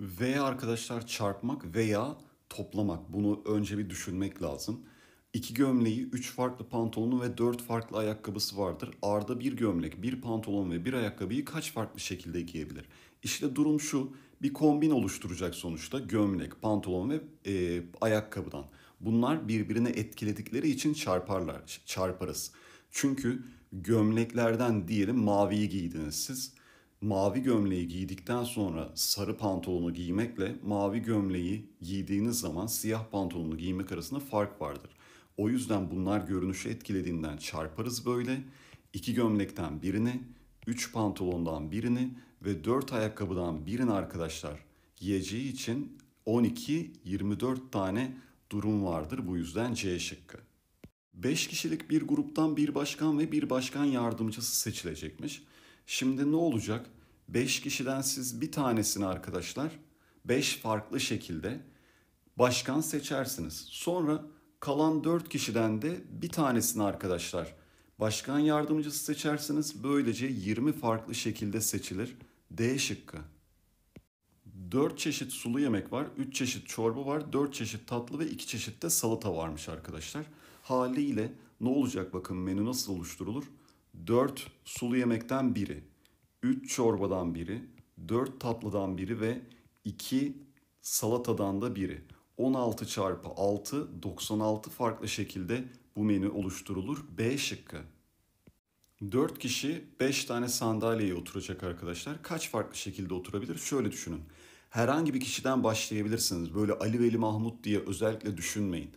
Ve arkadaşlar çarpmak veya toplamak. Bunu önce bir düşünmek lazım. İki gömleği, üç farklı pantolonu ve dört farklı ayakkabısı vardır. Arda bir gömlek, bir pantolon ve bir ayakkabıyı kaç farklı şekilde giyebilir? İşte durum şu, bir kombin oluşturacak sonuçta gömlek, pantolon ve e, ayakkabıdan. Bunlar birbirine etkiledikleri için çarparlar, çarparız. Çünkü gömleklerden diyelim maviyi giydiniz siz mavi gömleği giydikten sonra sarı pantolonu giymekle mavi gömleği giydiğiniz zaman siyah pantolonu giymek arasında fark vardır. O yüzden bunlar görünüşü etkilediğinden çarparız böyle. İki gömlekten birini, üç pantolondan birini ve dört ayakkabıdan birini arkadaşlar giyeceği için 12-24 tane durum vardır. Bu yüzden C şıkkı. 5 kişilik bir gruptan bir başkan ve bir başkan yardımcısı seçilecekmiş. Şimdi ne olacak? 5 kişiden siz bir tanesini arkadaşlar 5 farklı şekilde başkan seçersiniz. Sonra kalan 4 kişiden de bir tanesini arkadaşlar başkan yardımcısı seçersiniz. Böylece 20 farklı şekilde seçilir. D şıkkı. 4 çeşit sulu yemek var, 3 çeşit çorba var, 4 çeşit tatlı ve 2 çeşit de salata varmış arkadaşlar. Haliyle ne olacak bakın menü nasıl oluşturulur? 4 sulu yemekten biri, 3 çorbadan biri, 4 tatlıdan biri ve 2 salatadan da biri. 16 çarpı 6 96 farklı şekilde bu menü oluşturulur. B şıkkı. 4 kişi 5 tane sandalyeye oturacak arkadaşlar. Kaç farklı şekilde oturabilir? Şöyle düşünün. Herhangi bir kişiden başlayabilirsiniz. Böyle Ali Veli Mahmut diye özellikle düşünmeyin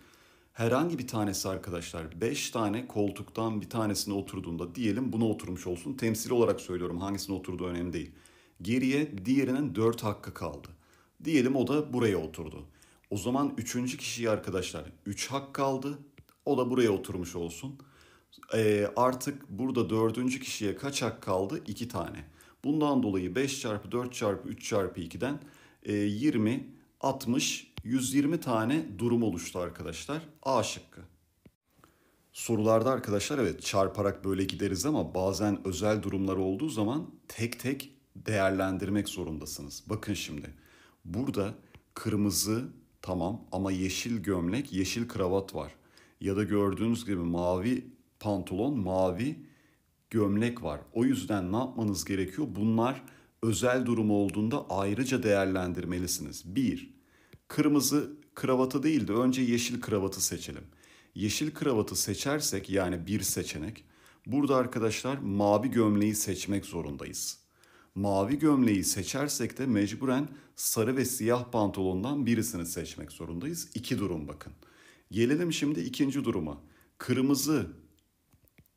herhangi bir tanesi arkadaşlar 5 tane koltuktan bir tanesine oturduğunda diyelim buna oturmuş olsun. Temsil olarak söylüyorum hangisine oturduğu önemli değil. Geriye diğerinin 4 hakkı kaldı. Diyelim o da buraya oturdu. O zaman 3. kişiye arkadaşlar 3 hak kaldı. O da buraya oturmuş olsun. Ee, artık burada dördüncü kişiye kaç hak kaldı? 2 tane. Bundan dolayı 5 çarpı 4 çarpı 3 çarpı 2'den 20, 60, 120 tane durum oluştu arkadaşlar. A şıkkı. Sorularda arkadaşlar evet çarparak böyle gideriz ama bazen özel durumlar olduğu zaman tek tek değerlendirmek zorundasınız. Bakın şimdi burada kırmızı tamam ama yeşil gömlek, yeşil kravat var. Ya da gördüğünüz gibi mavi pantolon, mavi gömlek var. O yüzden ne yapmanız gerekiyor? Bunlar özel durum olduğunda ayrıca değerlendirmelisiniz. Bir, kırmızı kravatı değil de önce yeşil kravatı seçelim. Yeşil kravatı seçersek yani bir seçenek burada arkadaşlar mavi gömleği seçmek zorundayız. Mavi gömleği seçersek de mecburen sarı ve siyah pantolondan birisini seçmek zorundayız. İki durum bakın. Gelelim şimdi ikinci duruma. Kırmızı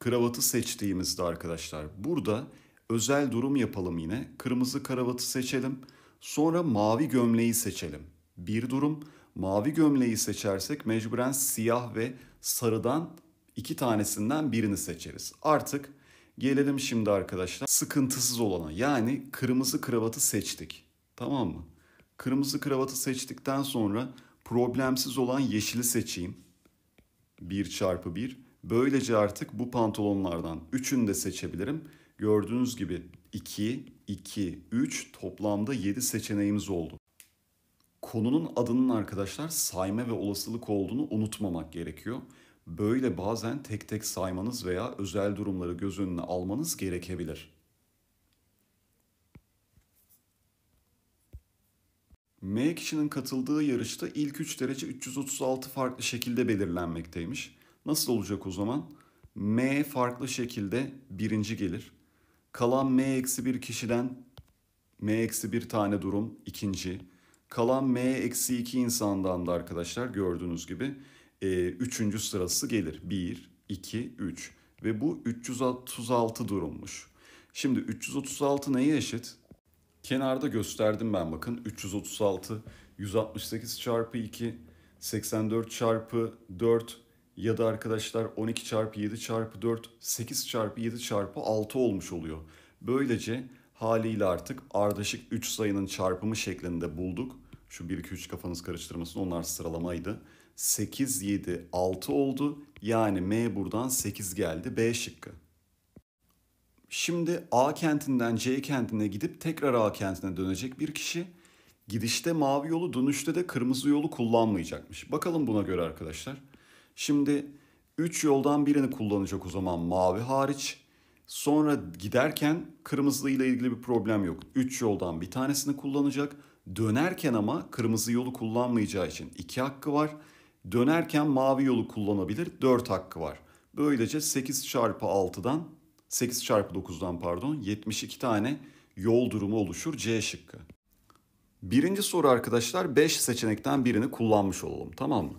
kravatı seçtiğimizde arkadaşlar burada özel durum yapalım yine. Kırmızı kravatı seçelim. Sonra mavi gömleği seçelim bir durum. Mavi gömleği seçersek mecburen siyah ve sarıdan iki tanesinden birini seçeriz. Artık gelelim şimdi arkadaşlar sıkıntısız olana. Yani kırmızı kravatı seçtik. Tamam mı? Kırmızı kravatı seçtikten sonra problemsiz olan yeşili seçeyim. 1 çarpı 1. Böylece artık bu pantolonlardan 3'ünü de seçebilirim. Gördüğünüz gibi 2, 2, 3 toplamda 7 seçeneğimiz oldu konunun adının arkadaşlar sayma ve olasılık olduğunu unutmamak gerekiyor. Böyle bazen tek tek saymanız veya özel durumları göz önüne almanız gerekebilir. M kişinin katıldığı yarışta ilk 3 derece 336 farklı şekilde belirlenmekteymiş. Nasıl olacak o zaman? M farklı şekilde birinci gelir. Kalan M-1 kişiden M-1 tane durum ikinci. Kalan M-2 insandan da arkadaşlar gördüğünüz gibi e, üçüncü sırası gelir. 1, 2, 3 ve bu 336 durummuş. Şimdi 336 neye eşit? Kenarda gösterdim ben bakın 336, 168 çarpı 2, 84 çarpı 4 ya da arkadaşlar 12 çarpı 7 çarpı 4, 8 çarpı 7 çarpı 6 olmuş oluyor. Böylece haliyle artık ardışık 3 sayının çarpımı şeklinde bulduk. Şu 1 2 3 kafanız karıştırmasın onlar sıralamaydı. 8 7 6 oldu. Yani M buradan 8 geldi B şıkkı. Şimdi A kentinden C kentine gidip tekrar A kentine dönecek bir kişi gidişte mavi yolu dönüşte de kırmızı yolu kullanmayacakmış. Bakalım buna göre arkadaşlar. Şimdi 3 yoldan birini kullanacak o zaman mavi hariç. Sonra giderken kırmızıyla ilgili bir problem yok. 3 yoldan bir tanesini kullanacak. Dönerken ama kırmızı yolu kullanmayacağı için 2 hakkı var. Dönerken mavi yolu kullanabilir 4 hakkı var. Böylece 8 çarpı 6'dan 8 çarpı 9'dan pardon 72 tane yol durumu oluşur C şıkkı. Birinci soru arkadaşlar 5 seçenekten birini kullanmış olalım tamam mı?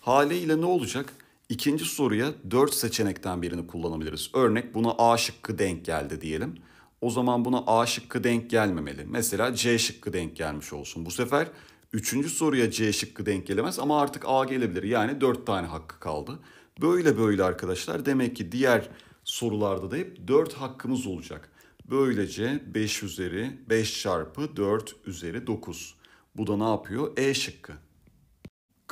Haliyle ne olacak? İkinci soruya 4 seçenekten birini kullanabiliriz. Örnek buna A şıkkı denk geldi diyelim. O zaman buna A şıkkı denk gelmemeli. Mesela C şıkkı denk gelmiş olsun. Bu sefer üçüncü soruya C şıkkı denk gelemez ama artık A gelebilir. Yani 4 tane hakkı kaldı. Böyle böyle arkadaşlar demek ki diğer sorularda da hep 4 hakkımız olacak. Böylece 5 üzeri 5 çarpı 4 üzeri 9. Bu da ne yapıyor? E şıkkı.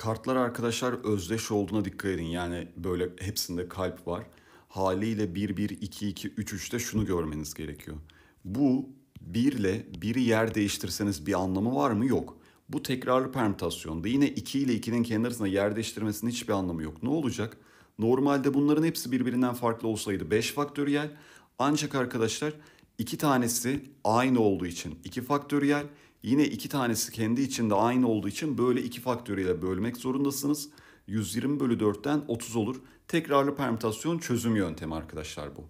Kartlar arkadaşlar özdeş olduğuna dikkat edin. Yani böyle hepsinde kalp var. Haliyle 1 1 2 2 3 3'te şunu görmeniz gerekiyor. Bu 1 ile 1'i yer değiştirseniz bir anlamı var mı? Yok. Bu tekrarlı permütasyonda yine 2 ile 2'nin kendi arasında yer değiştirmesinin hiçbir anlamı yok. Ne olacak? Normalde bunların hepsi birbirinden farklı olsaydı 5 faktöriyel ancak arkadaşlar iki tanesi aynı olduğu için 2 faktöriyel, Yine iki tanesi kendi içinde aynı olduğu için böyle iki faktöriyle bölmek zorundasınız. 120 bölü 4'ten 30 olur. Tekrarlı permütasyon çözüm yöntemi arkadaşlar bu.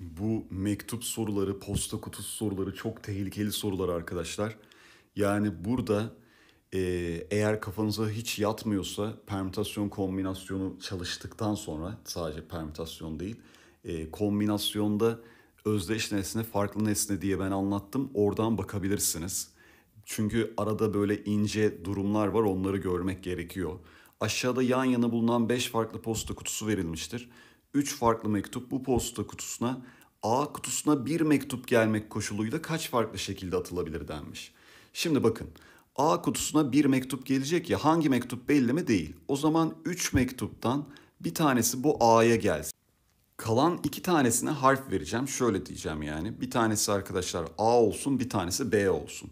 Bu mektup soruları, posta kutusu soruları çok tehlikeli sorular arkadaşlar. Yani burada e, eğer kafanıza hiç yatmıyorsa permütasyon kombinasyonu çalıştıktan sonra sadece permütasyon değil e, kombinasyonda özdeş nesne, farklı nesne diye ben anlattım. Oradan bakabilirsiniz. Çünkü arada böyle ince durumlar var onları görmek gerekiyor. Aşağıda yan yana bulunan 5 farklı posta kutusu verilmiştir. 3 farklı mektup bu posta kutusuna A kutusuna bir mektup gelmek koşuluyla kaç farklı şekilde atılabilir denmiş. Şimdi bakın A kutusuna bir mektup gelecek ya hangi mektup belli mi değil. O zaman 3 mektuptan bir tanesi bu A'ya gelsin kalan iki tanesine harf vereceğim. Şöyle diyeceğim yani. Bir tanesi arkadaşlar A olsun, bir tanesi B olsun.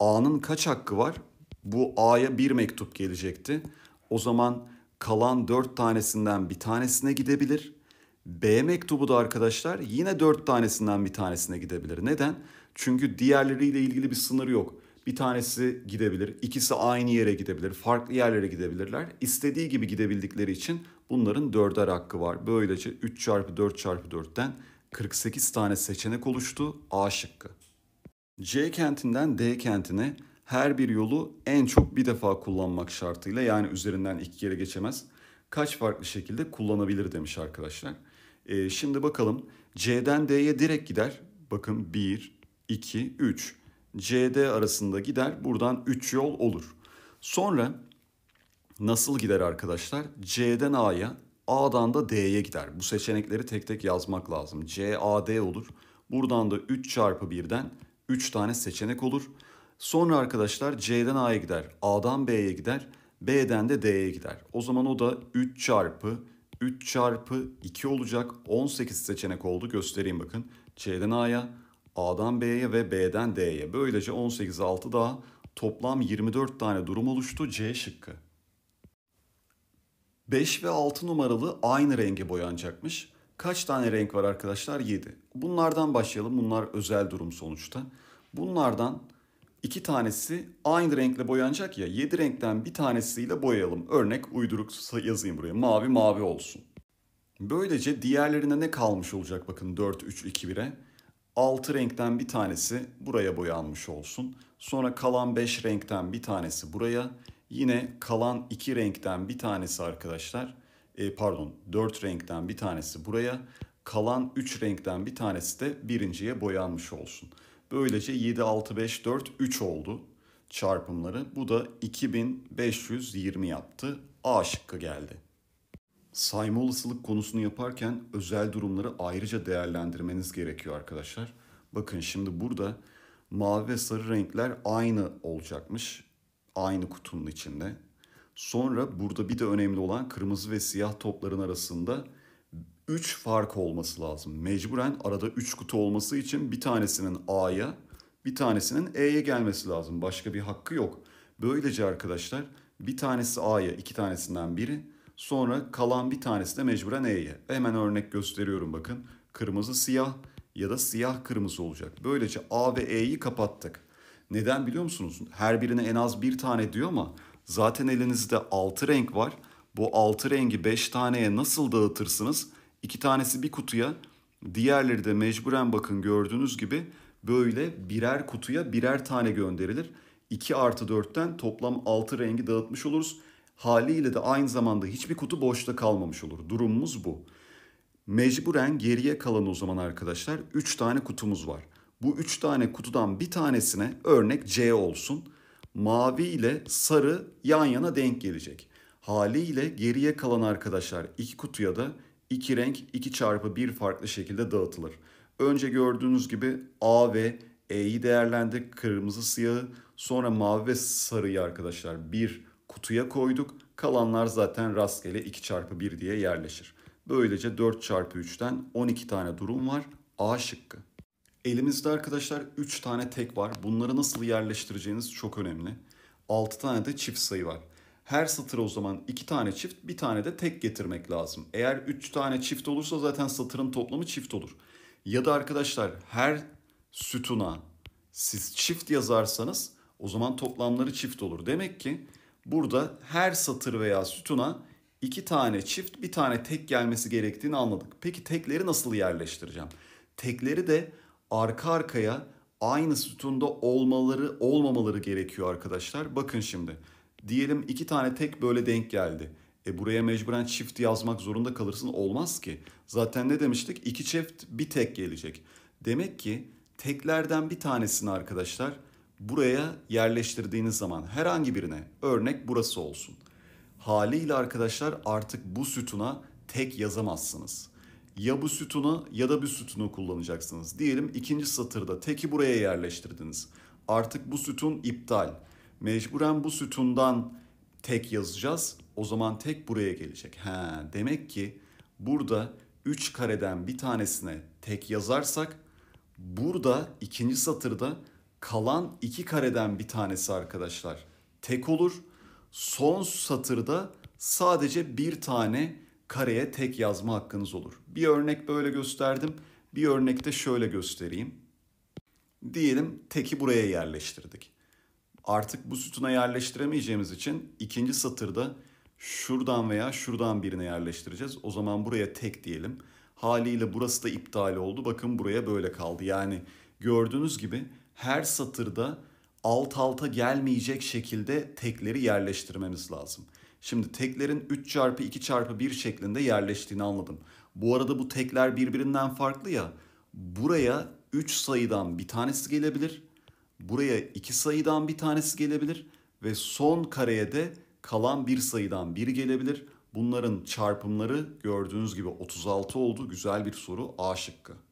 A'nın kaç hakkı var? Bu A'ya bir mektup gelecekti. O zaman kalan dört tanesinden bir tanesine gidebilir. B mektubu da arkadaşlar yine dört tanesinden bir tanesine gidebilir. Neden? Çünkü diğerleriyle ilgili bir sınır yok. Bir tanesi gidebilir, ikisi aynı yere gidebilir, farklı yerlere gidebilirler. İstediği gibi gidebildikleri için Bunların dörder hakkı var. Böylece 3 çarpı 4 çarpı 4'ten 48 tane seçenek oluştu A şıkkı. C kentinden D kentine her bir yolu en çok bir defa kullanmak şartıyla yani üzerinden iki kere geçemez. Kaç farklı şekilde kullanabilir demiş arkadaşlar. Ee, şimdi bakalım C'den D'ye direkt gider. Bakın 1, 2, 3. CD arasında gider. Buradan 3 yol olur. Sonra nasıl gider arkadaşlar? C'den A'ya, A'dan da D'ye gider. Bu seçenekleri tek tek yazmak lazım. C, A, D olur. Buradan da 3 çarpı 1'den 3 tane seçenek olur. Sonra arkadaşlar C'den A'ya gider, A'dan B'ye gider, B'den de D'ye gider. O zaman o da 3 çarpı 3 çarpı 2 olacak. 18 seçenek oldu. Göstereyim bakın. C'den A'ya, A'dan B'ye ve B'den D'ye. Böylece 18'e 6 daha toplam 24 tane durum oluştu C şıkkı. 5 ve 6 numaralı aynı renge boyanacakmış. Kaç tane renk var arkadaşlar? 7. Bunlardan başlayalım. Bunlar özel durum sonuçta. Bunlardan iki tanesi aynı renkle boyanacak ya. 7 renkten bir tanesiyle boyayalım. Örnek uyduruk yazayım buraya. Mavi mavi olsun. Böylece diğerlerine ne kalmış olacak bakın 4, 3, 2, 1'e. 6 renkten bir tanesi buraya boyanmış olsun. Sonra kalan 5 renkten bir tanesi buraya. Yine kalan iki renkten bir tanesi arkadaşlar, e, pardon dört renkten bir tanesi buraya, kalan üç renkten bir tanesi de birinciye boyanmış olsun. Böylece 7, 6, 5, 4, 3 oldu çarpımları. Bu da 2520 yaptı. A şıkkı geldi. Sayma olasılık konusunu yaparken özel durumları ayrıca değerlendirmeniz gerekiyor arkadaşlar. Bakın şimdi burada mavi ve sarı renkler aynı olacakmış aynı kutunun içinde. Sonra burada bir de önemli olan kırmızı ve siyah topların arasında 3 fark olması lazım. Mecburen arada 3 kutu olması için bir tanesinin A'ya, bir tanesinin E'ye gelmesi lazım. Başka bir hakkı yok. Böylece arkadaşlar bir tanesi A'ya, iki tanesinden biri. Sonra kalan bir tanesi de mecburen E'ye. Hemen örnek gösteriyorum bakın. Kırmızı siyah ya da siyah kırmızı olacak. Böylece A ve E'yi kapattık. Neden biliyor musunuz? Her birine en az bir tane diyor ama zaten elinizde 6 renk var. Bu 6 rengi 5 taneye nasıl dağıtırsınız? 2 tanesi bir kutuya, diğerleri de mecburen bakın gördüğünüz gibi böyle birer kutuya birer tane gönderilir. 2 artı 4'ten toplam 6 rengi dağıtmış oluruz. Haliyle de aynı zamanda hiçbir kutu boşta kalmamış olur. Durumumuz bu. Mecburen geriye kalan o zaman arkadaşlar 3 tane kutumuz var. Bu üç tane kutudan bir tanesine örnek C olsun. Mavi ile sarı yan yana denk gelecek. Haliyle geriye kalan arkadaşlar iki kutuya da iki renk 2 çarpı 1 farklı şekilde dağıtılır. Önce gördüğünüz gibi A ve E'yi değerlendik. Kırmızı siyahı sonra mavi ve sarıyı arkadaşlar bir kutuya koyduk. Kalanlar zaten rastgele 2 çarpı 1 diye yerleşir. Böylece 4 çarpı 3'ten 12 tane durum var. A şıkkı. Elimizde arkadaşlar 3 tane tek var. Bunları nasıl yerleştireceğiniz çok önemli. 6 tane de çift sayı var. Her satıra o zaman 2 tane çift, bir tane de tek getirmek lazım. Eğer 3 tane çift olursa zaten satırın toplamı çift olur. Ya da arkadaşlar her sütuna siz çift yazarsanız o zaman toplamları çift olur. Demek ki burada her satır veya sütuna iki tane çift bir tane tek gelmesi gerektiğini anladık. Peki tekleri nasıl yerleştireceğim? Tekleri de arka arkaya aynı sütunda olmaları olmamaları gerekiyor arkadaşlar. Bakın şimdi diyelim iki tane tek böyle denk geldi. E buraya mecburen çift yazmak zorunda kalırsın olmaz ki. Zaten ne demiştik? İki çift bir tek gelecek. Demek ki teklerden bir tanesini arkadaşlar buraya yerleştirdiğiniz zaman herhangi birine örnek burası olsun. Haliyle arkadaşlar artık bu sütuna tek yazamazsınız ya bu sütunu ya da bir sütunu kullanacaksınız. Diyelim ikinci satırda teki buraya yerleştirdiniz. Artık bu sütun iptal. Mecburen bu sütundan tek yazacağız. O zaman tek buraya gelecek. He, demek ki burada 3 kareden bir tanesine tek yazarsak burada ikinci satırda kalan 2 kareden bir tanesi arkadaşlar tek olur. Son satırda sadece bir tane kareye tek yazma hakkınız olur. Bir örnek böyle gösterdim. Bir örnek de şöyle göstereyim. Diyelim teki buraya yerleştirdik. Artık bu sütuna yerleştiremeyeceğimiz için ikinci satırda şuradan veya şuradan birine yerleştireceğiz. O zaman buraya tek diyelim. Haliyle burası da iptal oldu. Bakın buraya böyle kaldı. Yani gördüğünüz gibi her satırda alt alta gelmeyecek şekilde tekleri yerleştirmemiz lazım. Şimdi teklerin 3 çarpı 2 çarpı 1 şeklinde yerleştiğini anladım. Bu arada bu tekler birbirinden farklı ya. Buraya 3 sayıdan bir tanesi gelebilir. Buraya 2 sayıdan bir tanesi gelebilir. Ve son kareye de kalan bir sayıdan biri gelebilir. Bunların çarpımları gördüğünüz gibi 36 oldu. Güzel bir soru A şıkkı.